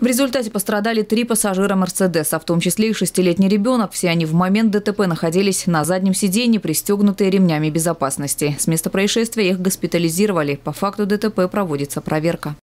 В результате пострадали три пассажира «Мерседеса», в том числе и шестилетний ребенок. Все они в момент ДТП находились на заднем сиденье, пристегнутые ремнями безопасности. С места происшествия их госпитализировали. По факту ДТП проводится проверка.